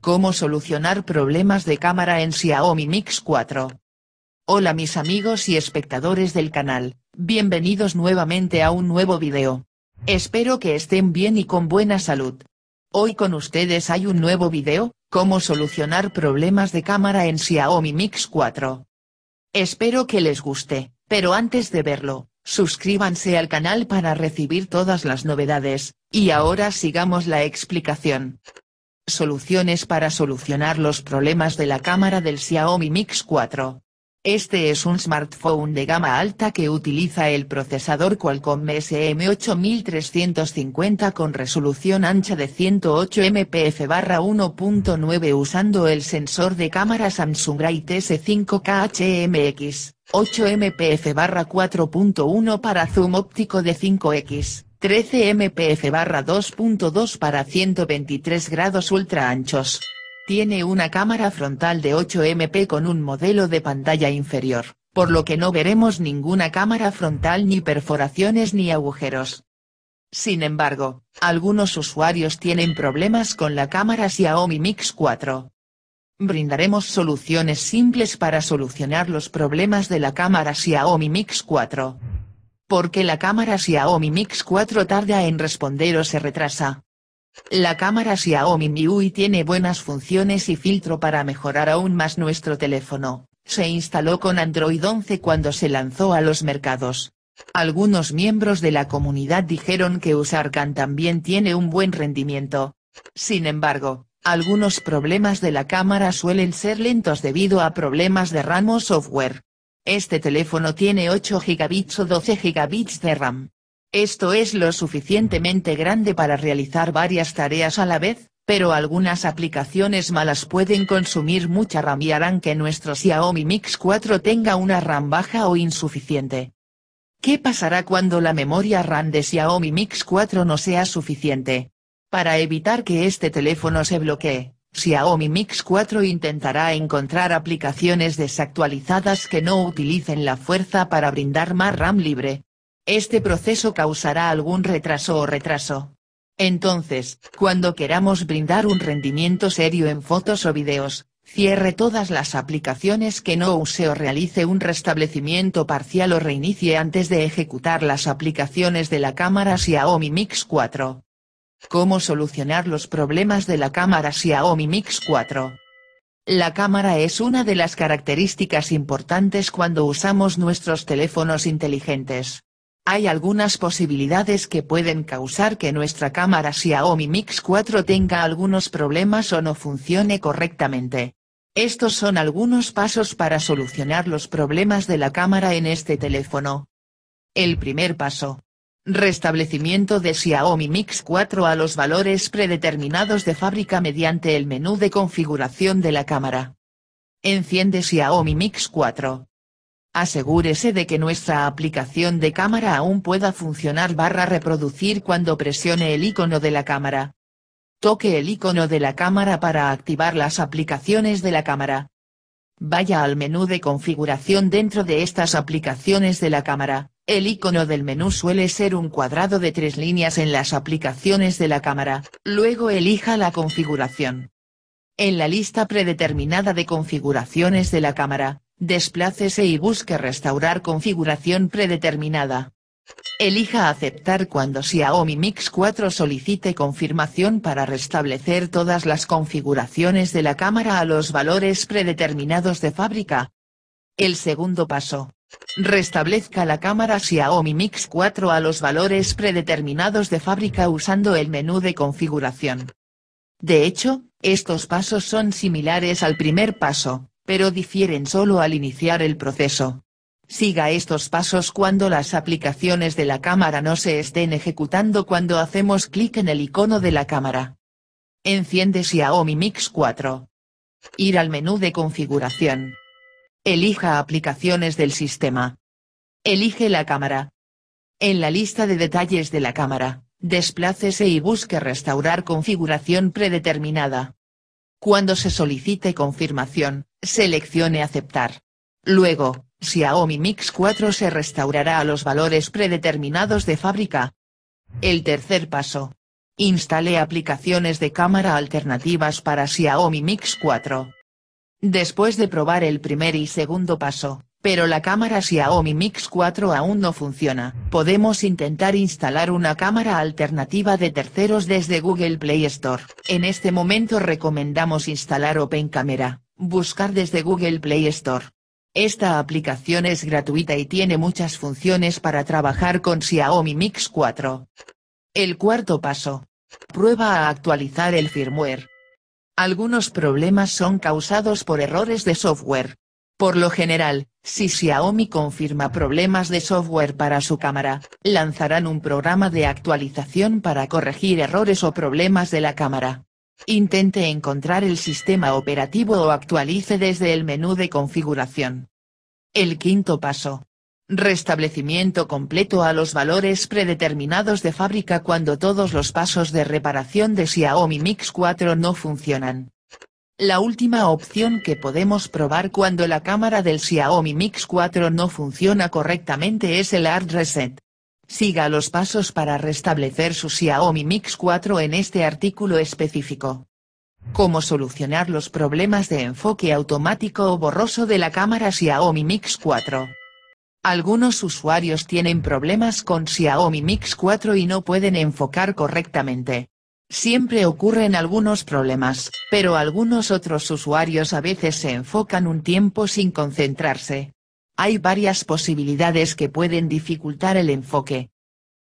Cómo solucionar problemas de cámara en Xiaomi Mix 4. Hola mis amigos y espectadores del canal, bienvenidos nuevamente a un nuevo video. Espero que estén bien y con buena salud. Hoy con ustedes hay un nuevo video, cómo solucionar problemas de cámara en Xiaomi Mix 4. Espero que les guste, pero antes de verlo, suscríbanse al canal para recibir todas las novedades, y ahora sigamos la explicación. Soluciones para solucionar los problemas de la cámara del Xiaomi Mix 4. Este es un smartphone de gama alta que utiliza el procesador Qualcomm SM8350 con resolución ancha de 108 mpf-1.9 usando el sensor de cámara Samsung Right S5K HMX, 8 mpf-4.1 para zoom óptico de 5x. 13 mpf barra 2.2 para 123 grados ultra anchos. Tiene una cámara frontal de 8 MP con un modelo de pantalla inferior, por lo que no veremos ninguna cámara frontal ni perforaciones ni agujeros. Sin embargo, algunos usuarios tienen problemas con la cámara Xiaomi Mix 4. Brindaremos soluciones simples para solucionar los problemas de la cámara Xiaomi Mix 4 porque la cámara Xiaomi Mix 4 tarda en responder o se retrasa. La cámara Xiaomi MIUI tiene buenas funciones y filtro para mejorar aún más nuestro teléfono, se instaló con Android 11 cuando se lanzó a los mercados. Algunos miembros de la comunidad dijeron que USARCAN también tiene un buen rendimiento. Sin embargo, algunos problemas de la cámara suelen ser lentos debido a problemas de ramo software. Este teléfono tiene 8 GB o 12 GB de RAM. Esto es lo suficientemente grande para realizar varias tareas a la vez, pero algunas aplicaciones malas pueden consumir mucha RAM y harán que nuestro Xiaomi Mix 4 tenga una RAM baja o insuficiente. ¿Qué pasará cuando la memoria RAM de Xiaomi Mix 4 no sea suficiente? Para evitar que este teléfono se bloquee, Xiaomi Mix 4 intentará encontrar aplicaciones desactualizadas que no utilicen la fuerza para brindar más RAM libre. Este proceso causará algún retraso o retraso. Entonces, cuando queramos brindar un rendimiento serio en fotos o videos, cierre todas las aplicaciones que no use o realice un restablecimiento parcial o reinicie antes de ejecutar las aplicaciones de la cámara Xiaomi Mix 4. Cómo solucionar los problemas de la cámara Xiaomi Mix 4. La cámara es una de las características importantes cuando usamos nuestros teléfonos inteligentes. Hay algunas posibilidades que pueden causar que nuestra cámara Xiaomi Mix 4 tenga algunos problemas o no funcione correctamente. Estos son algunos pasos para solucionar los problemas de la cámara en este teléfono. El primer paso. Restablecimiento de Xiaomi Mix 4 a los valores predeterminados de fábrica mediante el menú de configuración de la cámara. Enciende Xiaomi Mix 4. Asegúrese de que nuestra aplicación de cámara aún pueda funcionar barra reproducir cuando presione el icono de la cámara. Toque el icono de la cámara para activar las aplicaciones de la cámara. Vaya al menú de configuración dentro de estas aplicaciones de la cámara, el icono del menú suele ser un cuadrado de tres líneas en las aplicaciones de la cámara, luego elija la configuración. En la lista predeterminada de configuraciones de la cámara, desplácese y busque Restaurar configuración predeterminada. Elija aceptar cuando Xiaomi Mix 4 solicite confirmación para restablecer todas las configuraciones de la cámara a los valores predeterminados de fábrica. El segundo paso, Restablezca la cámara Xiaomi Mix 4 a los valores predeterminados de fábrica usando el menú de configuración. De hecho, estos pasos son similares al primer paso, pero difieren solo al iniciar el proceso. Siga estos pasos cuando las aplicaciones de la cámara no se estén ejecutando cuando hacemos clic en el icono de la cámara. Enciende Xiaomi Mix 4. Ir al menú de configuración. Elija aplicaciones del sistema. Elige la cámara. En la lista de detalles de la cámara, desplácese y busque restaurar configuración predeterminada. Cuando se solicite confirmación, seleccione aceptar. Luego, Xiaomi Mix 4 se restaurará a los valores predeterminados de fábrica. El tercer paso. Instale aplicaciones de cámara alternativas para Xiaomi Mix 4. Después de probar el primer y segundo paso, pero la cámara Xiaomi Mix 4 aún no funciona, podemos intentar instalar una cámara alternativa de terceros desde Google Play Store. En este momento recomendamos instalar Open Camera, buscar desde Google Play Store. Esta aplicación es gratuita y tiene muchas funciones para trabajar con Xiaomi Mix 4. El cuarto paso. Prueba a actualizar el firmware, algunos problemas son causados por errores de software. Por lo general, si Xiaomi confirma problemas de software para su cámara, lanzarán un programa de actualización para corregir errores o problemas de la cámara. Intente encontrar el sistema operativo o actualice desde el menú de configuración. El quinto paso restablecimiento completo a los valores predeterminados de fábrica cuando todos los pasos de reparación de Xiaomi Mix 4 no funcionan. La última opción que podemos probar cuando la cámara del Xiaomi Mix 4 no funciona correctamente es el Hard Reset. Siga los pasos para restablecer su Xiaomi Mix 4 en este artículo específico. Cómo solucionar los problemas de enfoque automático o borroso de la cámara Xiaomi Mix 4. Algunos usuarios tienen problemas con Xiaomi Mix 4 y no pueden enfocar correctamente. Siempre ocurren algunos problemas, pero algunos otros usuarios a veces se enfocan un tiempo sin concentrarse. Hay varias posibilidades que pueden dificultar el enfoque.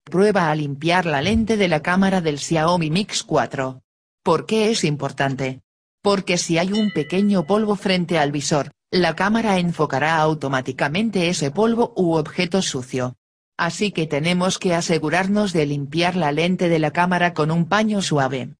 Prueba a limpiar la lente de la cámara del Xiaomi Mix 4. ¿Por qué es importante? Porque si hay un pequeño polvo frente al visor, la cámara enfocará automáticamente ese polvo u objeto sucio. Así que tenemos que asegurarnos de limpiar la lente de la cámara con un paño suave.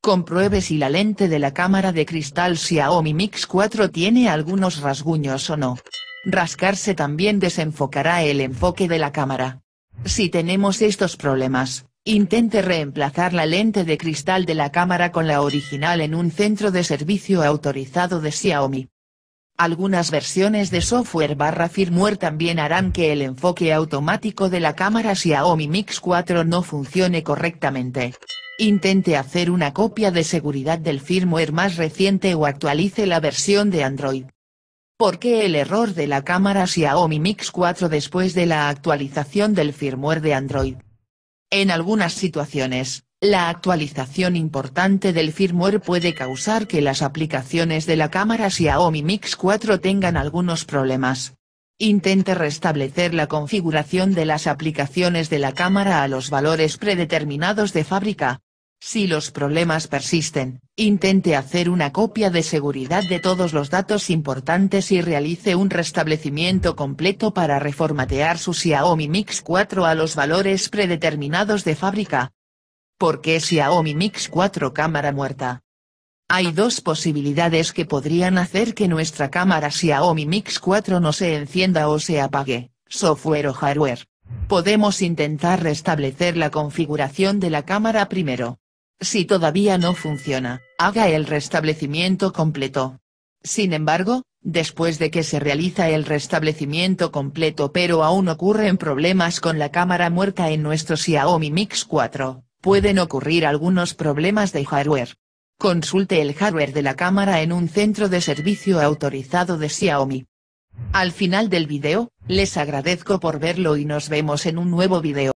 Compruebe si la lente de la cámara de cristal Xiaomi Mix 4 tiene algunos rasguños o no. Rascarse también desenfocará el enfoque de la cámara. Si tenemos estos problemas, intente reemplazar la lente de cristal de la cámara con la original en un centro de servicio autorizado de Xiaomi. Algunas versiones de software barra firmware también harán que el enfoque automático de la cámara Xiaomi Mix 4 no funcione correctamente. Intente hacer una copia de seguridad del firmware más reciente o actualice la versión de Android. ¿Por qué el error de la cámara Xiaomi Mix 4 después de la actualización del firmware de Android? En algunas situaciones, la actualización importante del firmware puede causar que las aplicaciones de la cámara Xiaomi Mix 4 tengan algunos problemas. Intente restablecer la configuración de las aplicaciones de la cámara a los valores predeterminados de fábrica. Si los problemas persisten, intente hacer una copia de seguridad de todos los datos importantes y realice un restablecimiento completo para reformatear su Xiaomi Mix 4 a los valores predeterminados de fábrica. ¿Por qué Xiaomi Mix 4 cámara muerta? Hay dos posibilidades que podrían hacer que nuestra cámara Xiaomi Mix 4 no se encienda o se apague, software o hardware. Podemos intentar restablecer la configuración de la cámara primero. Si todavía no funciona, haga el restablecimiento completo. Sin embargo, después de que se realiza el restablecimiento completo pero aún ocurren problemas con la cámara muerta en nuestro Xiaomi Mix 4, pueden ocurrir algunos problemas de hardware. Consulte el hardware de la cámara en un centro de servicio autorizado de Xiaomi. Al final del video, les agradezco por verlo y nos vemos en un nuevo video.